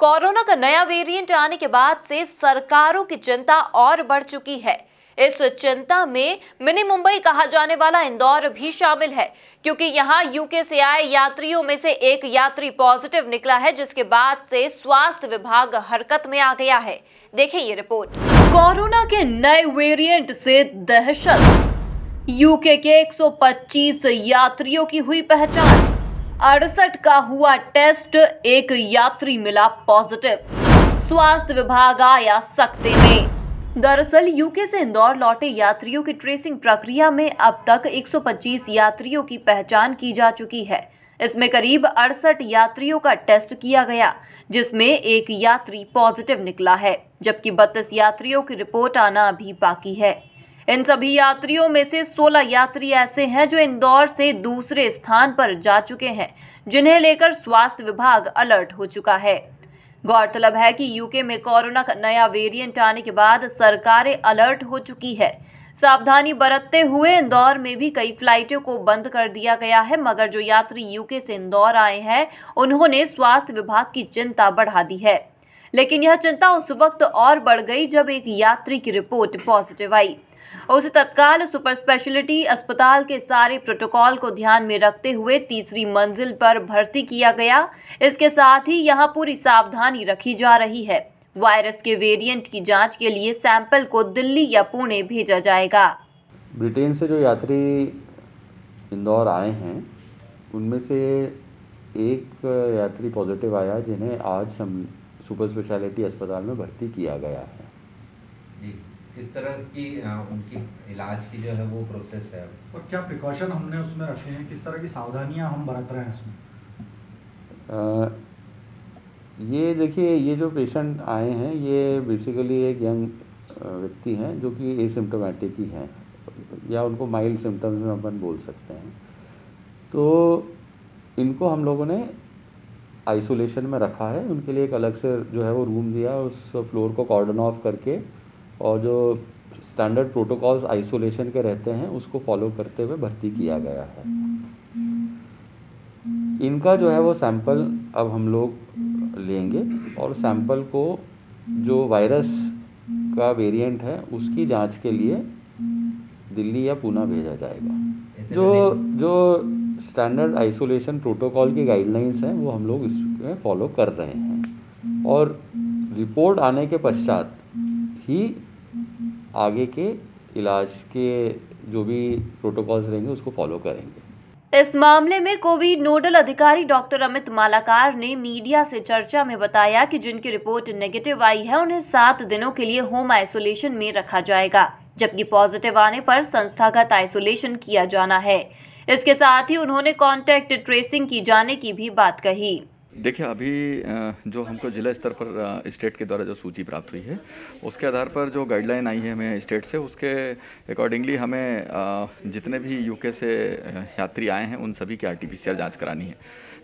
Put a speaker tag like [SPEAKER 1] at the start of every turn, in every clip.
[SPEAKER 1] corona का नया variant आने के बाद से सरकारों की चिंता और बढ़ चुकी है इस चिंता में मिनी मुंबई कहा जाने वाला इंदौर भी शामिल है क्योंकि यहां यूके से आए यात्रियों में से एक यात्री पॉजिटिव निकला है जिसके बाद से स्वास्थ्य विभाग हरकत में आ गया है देखें ये रिपोर्ट कोरोना के नए वेरिएंट से दहशत यूके के 125 यात्रियों की हुई पहचान अड़सठ का हुआ टेस्ट एक यात्री मिला पॉजिटिव स्वास्थ्य विभाग आया सख्ते में दरअसल यूके से इंदौर लौटे यात्रियों की ट्रेसिंग प्रक्रिया में अब तक 125 यात्रियों की पहचान की जा चुकी है इसमें करीब अड़सठ यात्रियों का टेस्ट किया गया जिसमें एक यात्री पॉजिटिव निकला है जबकि बत्तीस यात्रियों की रिपोर्ट आना अभी बाकी है इन सभी यात्रियों में से 16 यात्री ऐसे हैं जो इंदौर से दूसरे स्थान पर जा चुके हैं जिन्हें लेकर स्वास्थ्य विभाग अलर्ट हो चुका है गौरतलब है कि यूके में कोरोना का नया वेरिएंट आने के बाद सरकारें अलर्ट हो चुकी है सावधानी बरतते हुए इंदौर में भी कई फ्लाइटों को बंद कर दिया गया है मगर जो यात्री यूके से इंदौर आए हैं उन्होंने स्वास्थ्य विभाग की चिंता बढ़ा दी है लेकिन यह चिंता उस वक्त और बढ़ गई जब एक यात्री की रिपोर्ट पॉजिटिव आई और उसे तत्काल सुपर स्पेशलिटी अस्पताल के सारे प्रोटोकॉल को ध्यान में रखते हुए तीसरी मंजिल पर भर्ती किया गया इसके साथ ही यहाँ पूरी सावधानी रखी जा रही है वायरस के वेरिएंट की जांच के लिए सैंपल को दिल्ली या पुणे भेजा जाएगा
[SPEAKER 2] ब्रिटेन से जो यात्री इंदौर आए हैं उनमें से एक यात्री पॉजिटिव आया जिन्हें आज हम सुपर स्पेशलिटी अस्पताल में भर्ती किया गया है जी किस तरह की उनकी इलाज की जो है वो प्रोसेस है और क्या प्रिकॉशन हमने उसमें रखे हैं किस तरह की सावधानियां हम बरत रहे हैं उसमें ये देखिए ये जो पेशेंट आए हैं ये बेसिकली एक यंग व्यक्ति हैं जो कि एसिम्टोमेटिक ही हैं या उनको माइल्ड सिम्टम्स में अपन बोल सकते हैं तो इनको हम लोगों ने आइसोलेशन में रखा है उनके लिए एक अलग से जो है वो रूम दिया उस फ्लोर को कॉर्डन ऑफ करके और जो स्टैंडर्ड प्रोटोकॉल्स आइसोलेशन के रहते हैं उसको फॉलो करते हुए भर्ती किया गया है इनका जो है वो सैंपल अब हम लोग लेंगे और सैंपल को जो वायरस का वेरिएंट है उसकी जांच के लिए दिल्ली या पूना भेजा जाएगा जो जो स्टैंडर्ड आइसोलेशन प्रोटोकॉल की गाइडलाइंस हैं वो हम लोग इसमें फॉलो कर रहे हैं और रिपोर्ट आने के पश्चात ही आगे के इलाज के जो भी प्रोटोकॉल्स रहेंगे उसको फॉलो करेंगे
[SPEAKER 1] इस मामले में कोविड नोडल अधिकारी डॉक्टर अमित मालाकार ने मीडिया से चर्चा में बताया कि जिनकी रिपोर्ट नेगेटिव आई है उन्हें सात दिनों के लिए होम आइसोलेशन में रखा जाएगा जबकि पॉजिटिव आने पर संस्थागत आइसोलेशन किया जाना है इसके साथ ही उन्होंने कॉन्टेक्ट ट्रेसिंग की जाने की भी बात कही
[SPEAKER 3] देखिए अभी जो हमको ज़िला स्तर पर स्टेट के द्वारा जो सूची प्राप्त हुई है उसके आधार पर जो गाइडलाइन आई है हमें स्टेट से उसके अकॉर्डिंगली हमें जितने भी यूके से यात्री आए हैं उन सभी की आर टी जांच करानी है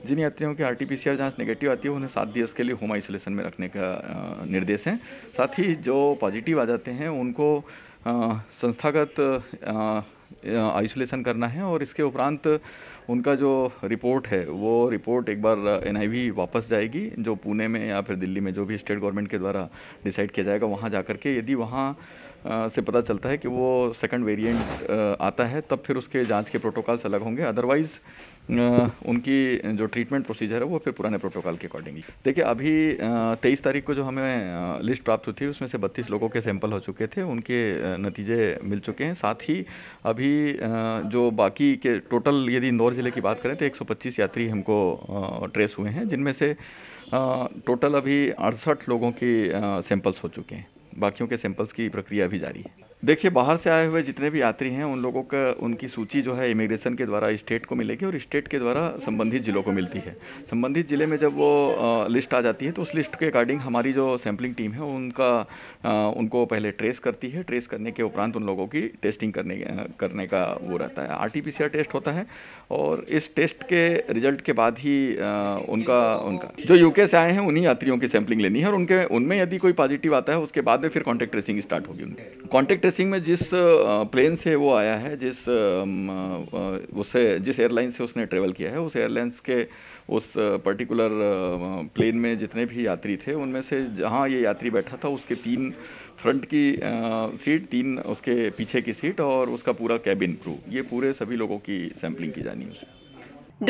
[SPEAKER 3] जिन यात्रियों की आर टी जांच नेगेटिव आती है उन्हें सात दिवस के लिए होम आइसोलेशन में रखने का निर्देश है साथ ही जो पॉजिटिव आ जाते हैं उनको संस्थागत आइसोलेशन करना है और इसके उपरांत उनका जो रिपोर्ट है वो रिपोर्ट एक बार एन वापस जाएगी जो पुणे में या फिर दिल्ली में जो भी स्टेट गवर्नमेंट के द्वारा डिसाइड किया जाएगा वहाँ जा करके के यदि वहाँ से पता चलता है कि वो सेकंड वेरिएंट आता है तब फिर उसके जांच के प्रोटोकॉल्स अलग होंगे अदरवाइज़ उनकी जो ट्रीटमेंट प्रोसीजर है वो फिर पुराने प्रोटोकॉल के अकॉर्डिंगली देखिए अभी तेईस तारीख को जो हमें लिस्ट प्राप्त हुई थी उसमें से बत्तीस लोगों के सैंपल हो चुके थे उनके नतीजे मिल चुके हैं साथ ही अभी जो बाकी के टोटल यदि इंदौर ज़िले की बात करें तो एक यात्री हमको ट्रेस हुए हैं जिनमें से टोटल अभी अड़सठ लोगों की सैंपल्स हो चुके हैं बाकियों के सैंपल्स की प्रक्रिया भी जारी है देखिए बाहर से आए हुए जितने भी यात्री हैं उन लोगों का उनकी सूची जो है इमिग्रेशन के द्वारा स्टेट को मिलेगी और स्टेट के द्वारा संबंधित ज़िलों को मिलती है संबंधित ज़िले में जब वो लिस्ट आ जाती है तो उस लिस्ट के अकॉर्डिंग हमारी जो सैम्पलिंग टीम है उनका उनको पहले ट्रेस करती है ट्रेस करने के उपरांत उन लोगों की टेस्टिंग करने करने का वो रहता है आर टेस्ट होता है और इस टेस्ट के रिजल्ट के बाद ही उनका उनका जो यूके से आए हैं उन्हीं यात्रियों की सैम्पलिंग लेनी है और उनके उनमें यदि कोई पॉजिटिव आता है उसके बाद में फिर कॉन्टैक्ट ट्रेसिंग स्टार्ट होगी कॉन्टैक्ट सिंह में जिस प्लेन से वो आया है जिस उससे जिस एयरलाइन से उसने ट्रेवल किया है उस एयरलाइंस के उस पर्टिकुलर प्लेन में जितने भी यात्री थे उनमें से जहाँ ये यात्री बैठा था उसके तीन फ्रंट की सीट तीन उसके पीछे की सीट और उसका पूरा कैबिन क्रू ये पूरे सभी लोगों की सैंपलिंग की जानी है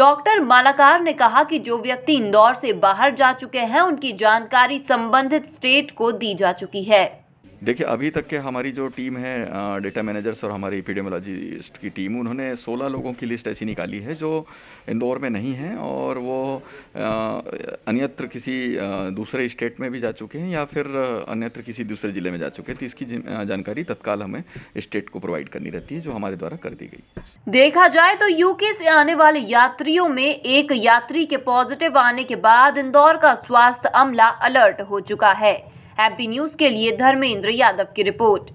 [SPEAKER 1] डॉक्टर मालाकार ने कहा कि जो व्यक्ति इंदौर से बाहर जा चुके हैं उनकी जानकारी संबंधित स्टेट को दी जा चुकी है
[SPEAKER 3] देखिए अभी तक के हमारी जो टीम है डेटा मैनेजर्स और हमारी एपिडेमोलॉजिस्ट की टीम उन्होंने 16 लोगों की लिस्ट ऐसी निकाली है जो इंदौर में नहीं है और वो अन्यत्र किसी दूसरे स्टेट में भी जा चुके हैं या फिर अन्यत्र किसी दूसरे ज़िले में जा चुके हैं तो इसकी जानकारी तत्काल हमें स्टेट को प्रोवाइड करनी रहती है जो हमारे द्वारा कर दी गई
[SPEAKER 1] देखा जाए तो यूके से आने वाले यात्रियों में एक यात्री के पॉजिटिव आने के बाद इंदौर का स्वास्थ्य अमला अलर्ट हो चुका है हैप्पी न्यूज के लिए धर्मेंद्र यादव की रिपोर्ट